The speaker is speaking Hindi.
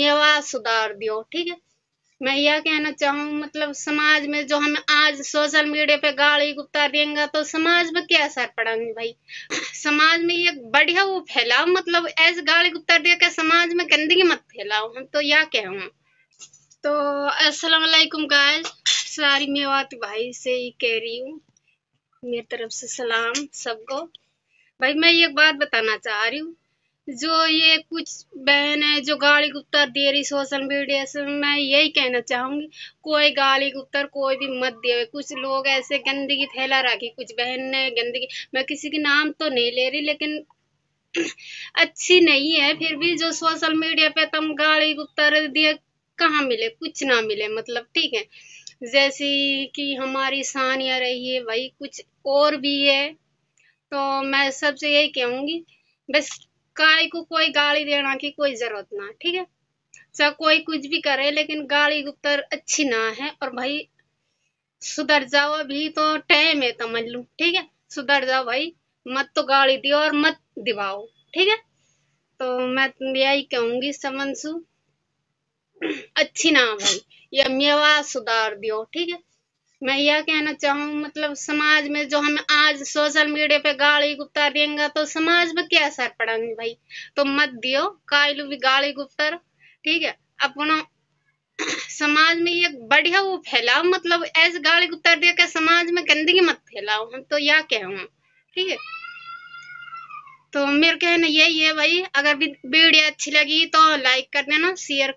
धन्यवाद सुधार दियो ठीक है मैं यह कहना चाहूँ मतलब समाज में जो हम आज सोशल मीडिया पे गाली गुप्ता देंगे तो समाज में क्या असर पड़ेंगे भाई समाज में ये बढ़िया वो फैलाओ मतलब ऐसे गाली गुप्ता दे के समाज में गंदगी मत फैलाओ हम तो यह कहूँ तो अस्सलाम वालेकुम गाइस सारी मेवात भाई से ही कह रही हूँ मेरी तरफ से सलाम सबको भाई मैं एक बात बताना चाह रही हूँ जो ये कुछ बहन है जो गाली गुप्तर दे रही सोशल मीडिया से मैं यही कहना चाहूंगी कोई गाली गुप्तर कोई भी मत दे कुछ लोग ऐसे गंदगी फैला रखी कुछ बहन ने गंदगी मैं किसी के नाम तो नहीं ले रही लेकिन अच्छी नहीं है फिर भी जो सोशल मीडिया पे तुम गाली गुप्तर दिए कहाँ मिले कुछ ना मिले मतलब ठीक है जैसी कि हमारी सानिया रही है भाई कुछ और भी है तो मैं सबसे यही कहूंगी बस काय को कोई गाली देना की कोई जरूरत ना ठीक है चाहे कोई कुछ भी करे लेकिन गाली गुप्तर अच्छी ना है और भाई सुधर जाओ अभी तो टाइम है समझ लू ठीक है सुधर जाओ भाई मत तो गाली दियो और मत दिवाओ ठीक है तो मैं यही कहूंगी समंसु अच्छी ना भाई या मेवा सुधार दियो ठीक है मैं यह कहना चाहूँ मतलब समाज में जो हम आज सोशल मीडिया पे गाली गुप्ता देंगे तो समाज में क्या असर पड़ेंगे भाई तो मत दियो कायलू भी गाली गुप्तर ठीक है अपना समाज में ये बढ़िया वो फैलाओ मतलब ऐसे गाली गुप्तर दे के समाज में गंदगी मत फैलाओ हम तो यह कहूँ ठीक है तो मेरे कहना यही है भाई अगर वीडियो अच्छी लगी तो लाइक कर देना शेयर